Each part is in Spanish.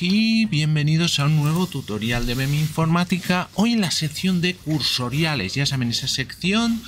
y bienvenidos a un nuevo tutorial de BEM Informática. Hoy en la sección de cursoriales, ya saben, esa sección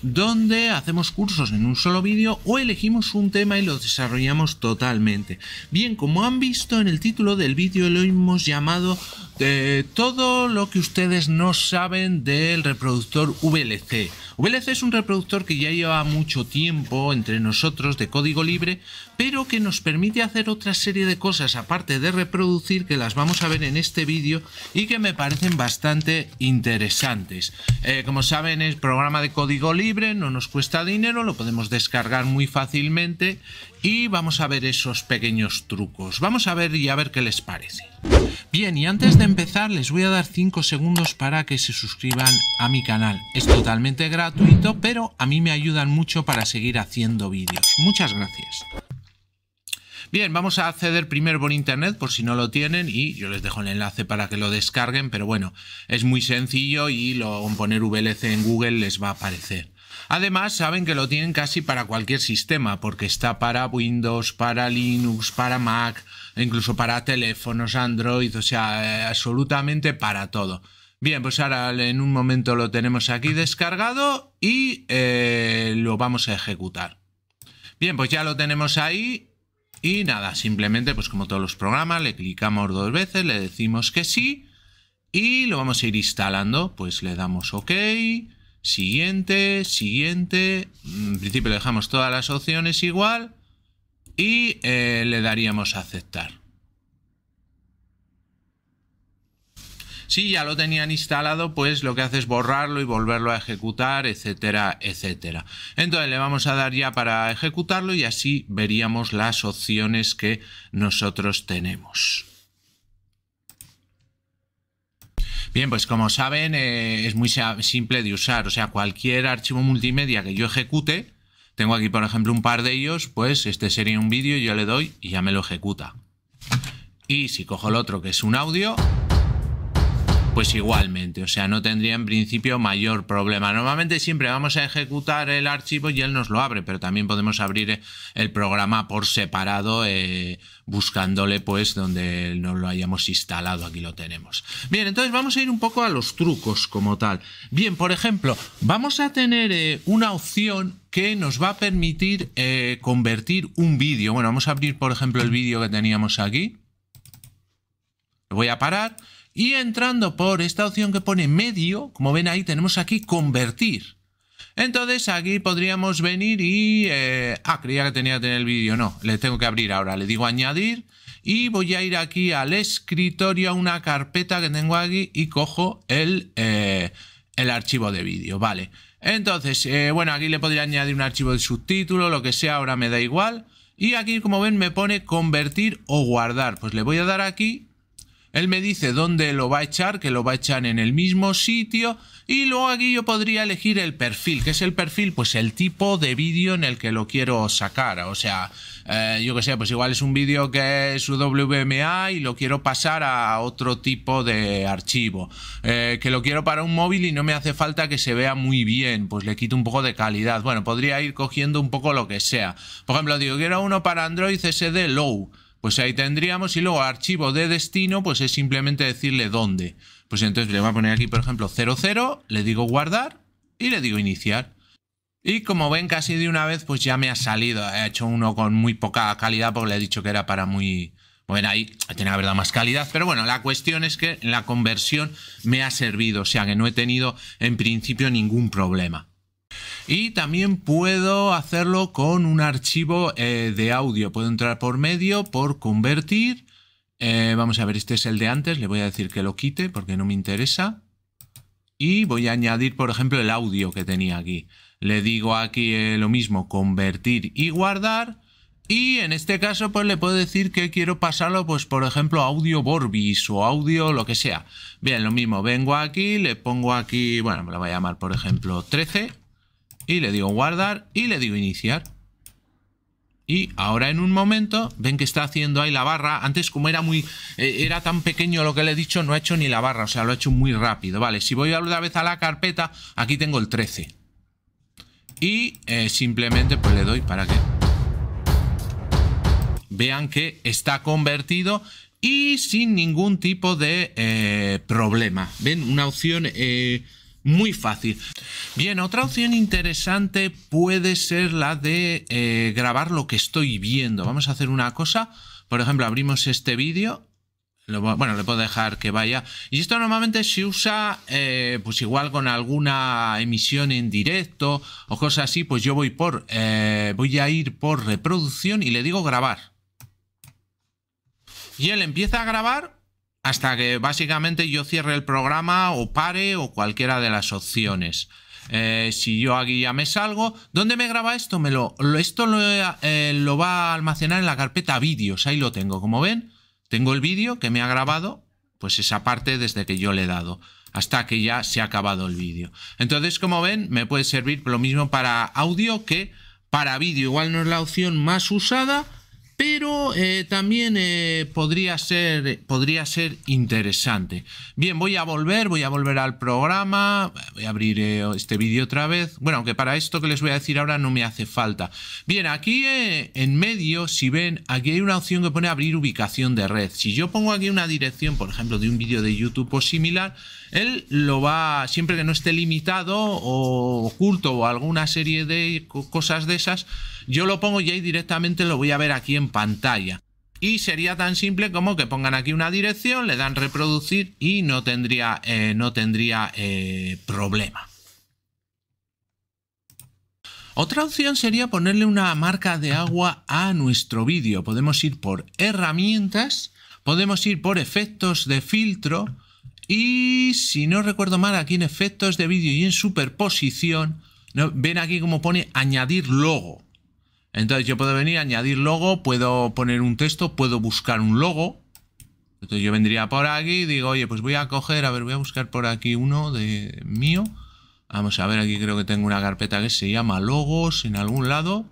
donde hacemos cursos en un solo vídeo o elegimos un tema y lo desarrollamos totalmente. Bien, como han visto en el título del vídeo lo hemos llamado de eh, todo lo que ustedes no saben del reproductor VLC. VLC es un reproductor que ya lleva mucho tiempo entre nosotros de código libre, pero que nos permite hacer otra serie de cosas aparte de reproducir que las vamos a ver en este vídeo y que me parecen bastante interesantes. Eh, como saben es programa de código libre, no nos cuesta dinero, lo podemos descargar muy fácilmente y vamos a ver esos pequeños trucos. Vamos a ver y a ver qué les parece. Bien, y antes de empezar les voy a dar 5 segundos para que se suscriban a mi canal. Es totalmente gratuito, pero a mí me ayudan mucho para seguir haciendo vídeos. Muchas gracias. Bien, vamos a acceder primero por internet por si no lo tienen y yo les dejo el enlace para que lo descarguen, pero bueno, es muy sencillo y lo, con poner VLC en Google les va a aparecer. Además, saben que lo tienen casi para cualquier sistema, porque está para Windows, para Linux, para Mac, incluso para teléfonos Android, o sea, eh, absolutamente para todo. Bien, pues ahora en un momento lo tenemos aquí descargado y eh, lo vamos a ejecutar. Bien, pues ya lo tenemos ahí y nada, simplemente pues como todos los programas le clicamos dos veces, le decimos que sí y lo vamos a ir instalando. Pues le damos OK, Siguiente, siguiente. En principio le dejamos todas las opciones igual. Y eh, le daríamos a aceptar. Si ya lo tenían instalado, pues lo que hace es borrarlo y volverlo a ejecutar, etcétera, etcétera. Entonces le vamos a dar ya para ejecutarlo y así veríamos las opciones que nosotros tenemos. Bien, pues como saben, eh, es muy simple de usar. O sea, cualquier archivo multimedia que yo ejecute, tengo aquí por ejemplo un par de ellos, pues este sería un vídeo, yo le doy y ya me lo ejecuta. Y si cojo el otro que es un audio, pues igualmente, o sea, no tendría en principio mayor problema. Normalmente siempre vamos a ejecutar el archivo y él nos lo abre, pero también podemos abrir eh, el programa por separado eh, buscándole pues donde no lo hayamos instalado, aquí lo tenemos. Bien, entonces vamos a ir un poco a los trucos como tal. Bien, por ejemplo, vamos a tener eh, una opción que nos va a permitir convertir un vídeo. Bueno, vamos a abrir por ejemplo el vídeo que teníamos aquí. Lo voy a parar y entrando por esta opción que pone medio, como ven ahí tenemos aquí convertir. Entonces aquí podríamos venir y... Eh, ah, creía que tenía que tener el vídeo. No, le tengo que abrir ahora. Le digo añadir y voy a ir aquí al escritorio, a una carpeta que tengo aquí y cojo el, eh, el archivo de vídeo. Vale. Entonces, eh, bueno, aquí le podría añadir un archivo de subtítulo, lo que sea, ahora me da igual. Y aquí, como ven, me pone convertir o guardar. Pues le voy a dar aquí él me dice dónde lo va a echar, que lo va a echar en el mismo sitio y luego aquí yo podría elegir el perfil. ¿Qué es el perfil? Pues el tipo de vídeo en el que lo quiero sacar. O sea, eh, yo que sé, pues igual es un vídeo que es WMA y lo quiero pasar a otro tipo de archivo. Eh, que lo quiero para un móvil y no me hace falta que se vea muy bien, pues le quito un poco de calidad. Bueno, podría ir cogiendo un poco lo que sea. Por ejemplo, digo, quiero uno para Android SD Low. Pues ahí tendríamos y luego archivo de destino, pues es simplemente decirle dónde. Pues entonces le voy a poner aquí, por ejemplo, 00, le digo guardar y le digo iniciar. Y como ven, casi de una vez, pues ya me ha salido. He hecho uno con muy poca calidad porque le he dicho que era para muy... Bueno, ahí tenía verdad más calidad, pero bueno, la cuestión es que la conversión me ha servido, o sea que no he tenido en principio ningún problema. Y también puedo hacerlo con un archivo eh, de audio. Puedo entrar por medio, por convertir. Eh, vamos a ver, este es el de antes. Le voy a decir que lo quite porque no me interesa. Y voy a añadir, por ejemplo, el audio que tenía aquí. Le digo aquí eh, lo mismo, convertir y guardar. Y en este caso, pues le puedo decir que quiero pasarlo, pues por ejemplo, audio Borbis o audio lo que sea. Bien, lo mismo, vengo aquí, le pongo aquí, bueno, me lo voy a llamar por ejemplo 13 y le digo guardar y le digo iniciar. Y ahora en un momento ven que está haciendo ahí la barra. Antes como era muy eh, era tan pequeño lo que le he dicho, no ha hecho ni la barra, o sea, lo ha he hecho muy rápido. Vale, si voy otra vez a la carpeta, aquí tengo el 13. Y eh, simplemente pues le doy para que vean que está convertido y sin ningún tipo de eh, problema. Ven, una opción muy fácil. Bien, otra opción interesante puede ser la de eh, grabar lo que estoy viendo. Vamos a hacer una cosa. Por ejemplo, abrimos este vídeo. Bueno, le puedo dejar que vaya. Y esto normalmente se usa, eh, pues igual con alguna emisión en directo o cosas así. Pues yo voy por, eh, voy a ir por reproducción y le digo grabar. Y él empieza a grabar hasta que básicamente yo cierre el programa o pare o cualquiera de las opciones. Eh, si yo aquí ya me salgo, ¿dónde me graba esto? Me lo, esto lo, eh, lo, va a almacenar en la carpeta vídeos, ahí lo tengo, como ven, tengo el vídeo que me ha grabado, pues esa parte desde que yo le he dado, hasta que ya se ha acabado el vídeo. Entonces, como ven, me puede servir lo mismo para audio que para vídeo, igual no es la opción más usada, pero eh, también eh, podría, ser, podría ser interesante. Bien, voy a volver, voy a volver al programa, voy a abrir eh, este vídeo otra vez. Bueno, aunque para esto que les voy a decir ahora no me hace falta. Bien, aquí en medio, si ven, aquí hay una opción que pone abrir ubicación de red. Si yo pongo aquí una dirección, por ejemplo, de un vídeo de YouTube o similar, él lo va, siempre que no esté limitado o oculto o alguna serie de cosas de esas, yo lo pongo y ahí directamente lo voy a ver aquí en pantalla. Y sería tan simple como que pongan aquí una dirección, le dan reproducir y no tendría, eh, no tendría eh, problema. Otra opción sería ponerle una marca de agua a nuestro vídeo. Podemos ir por herramientas, podemos ir por efectos de filtro, y si no recuerdo mal, aquí en efectos de vídeo y en superposición, ven aquí como pone añadir logo. Entonces yo puedo venir, añadir logo, puedo poner un texto, puedo buscar un logo. Entonces yo vendría por aquí y digo, oye, pues voy a coger, a ver, voy a buscar por aquí uno de mío. Vamos a ver, aquí creo que tengo una carpeta que se llama logos en algún lado.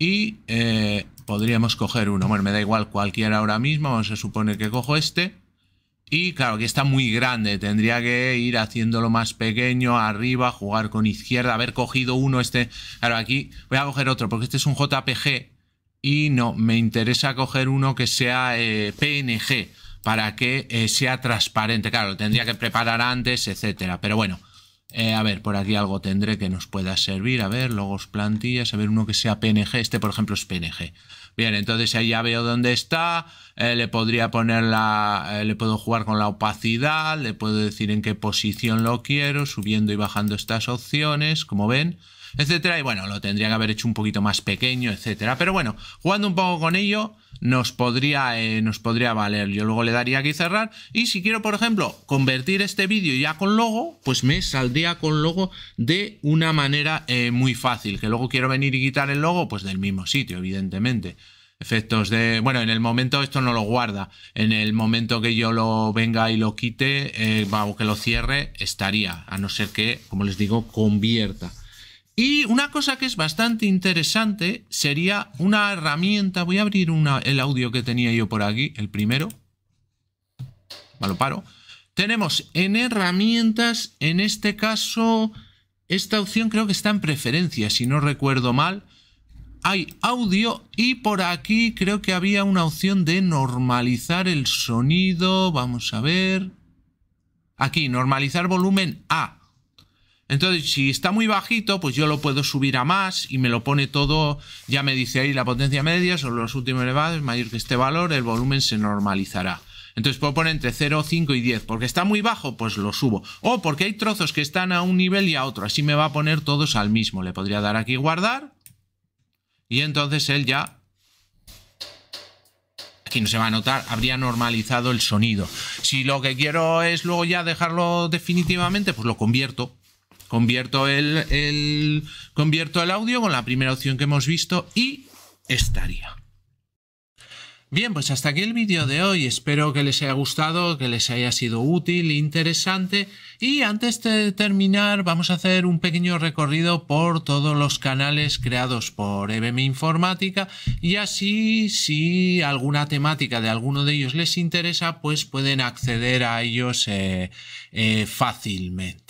Y eh, podríamos coger uno. Bueno, me da igual cualquiera ahora mismo, vamos a suponer que cojo este. Y claro, que está muy grande, tendría que ir haciéndolo más pequeño, arriba, jugar con izquierda, haber cogido uno este... Claro, aquí voy a coger otro, porque este es un JPG y no, me interesa coger uno que sea eh, PNG, para que eh, sea transparente. Claro, lo tendría que preparar antes, etcétera, pero bueno... Eh, a ver, por aquí algo tendré que nos pueda servir. A ver, logos plantillas, a ver uno que sea PNG. Este, por ejemplo, es PNG. Bien, entonces ahí ya veo dónde está, eh, le podría poner la, eh, le puedo jugar con la opacidad, le puedo decir en qué posición lo quiero, subiendo y bajando estas opciones, como ven, etcétera. Y bueno, lo tendría que haber hecho un poquito más pequeño, etcétera. Pero bueno, jugando un poco con ello, nos podría, eh, nos podría valer. Yo luego le daría aquí cerrar. Y si quiero, por ejemplo, convertir este vídeo ya con logo, pues me saldría con logo de una manera eh, muy fácil. Que luego quiero venir y quitar el logo, pues del mismo sitio, evidentemente efectos de... Bueno, en el momento esto no lo guarda. En el momento que yo lo venga y lo quite, eh, o que lo cierre, estaría. A no ser que, como les digo, convierta. Y una cosa que es bastante interesante sería una herramienta. Voy a abrir una, el audio que tenía yo por aquí, el primero. Malo paro. Tenemos en herramientas, en este caso, esta opción creo que está en preferencia, si no recuerdo mal. Hay audio y por aquí creo que había una opción de normalizar el sonido. Vamos a ver. Aquí, normalizar volumen A. Entonces, si está muy bajito, pues yo lo puedo subir a más y me lo pone todo, ya me dice ahí la potencia media sobre los últimos elevados, mayor que este valor, el volumen se normalizará. Entonces puedo poner entre 0, 5 y 10. Porque está muy bajo, pues lo subo. O porque hay trozos que están a un nivel y a otro. Así me va a poner todos al mismo. Le podría dar aquí guardar. Y entonces él ya... Aquí no se va a notar, habría normalizado el sonido. Si lo que quiero es luego ya dejarlo definitivamente, pues lo convierto Convierto el, convierto audio con la primera opción que hemos visto y estaría. Bien, pues hasta aquí el vídeo de hoy. Espero que les haya gustado, que les haya sido útil, e interesante. Y antes de terminar, vamos a hacer un pequeño recorrido por todos los canales creados por EBM Informática. Y así, si alguna temática de alguno de ellos les interesa, pues pueden acceder a ellos eh, eh, fácilmente.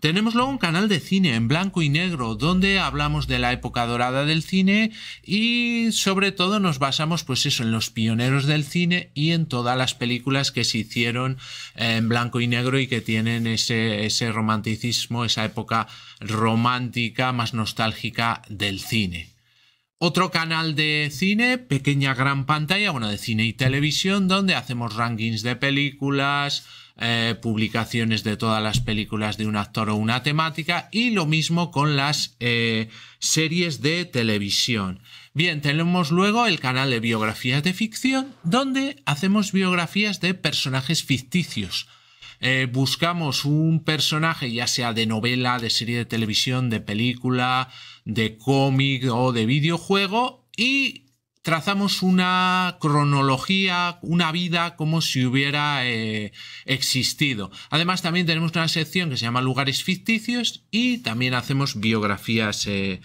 Tenemos luego un canal de cine en blanco y negro donde hablamos de la época dorada del cine y sobre todo nos basamos pues eso en los pioneros del cine y en todas las películas que se hicieron en blanco y negro y que tienen ese, ese romanticismo, esa época romántica más nostálgica del cine. Otro canal de cine, pequeña gran pantalla, bueno, de cine y televisión, donde hacemos rankings de películas, eh, publicaciones de todas las películas de un actor o una temática, y lo mismo con las eh, series de televisión. Bien, tenemos luego el canal de biografías de ficción, donde hacemos biografías de personajes ficticios, eh, buscamos un personaje, ya sea de novela, de serie de televisión, de película, de cómic o de videojuego, y trazamos una cronología, una vida como si hubiera eh, existido. Además, también tenemos una sección que se llama Lugares Ficticios y también hacemos biografías. Eh,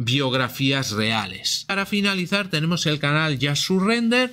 biografías reales. Para finalizar tenemos el canal Just Surrender,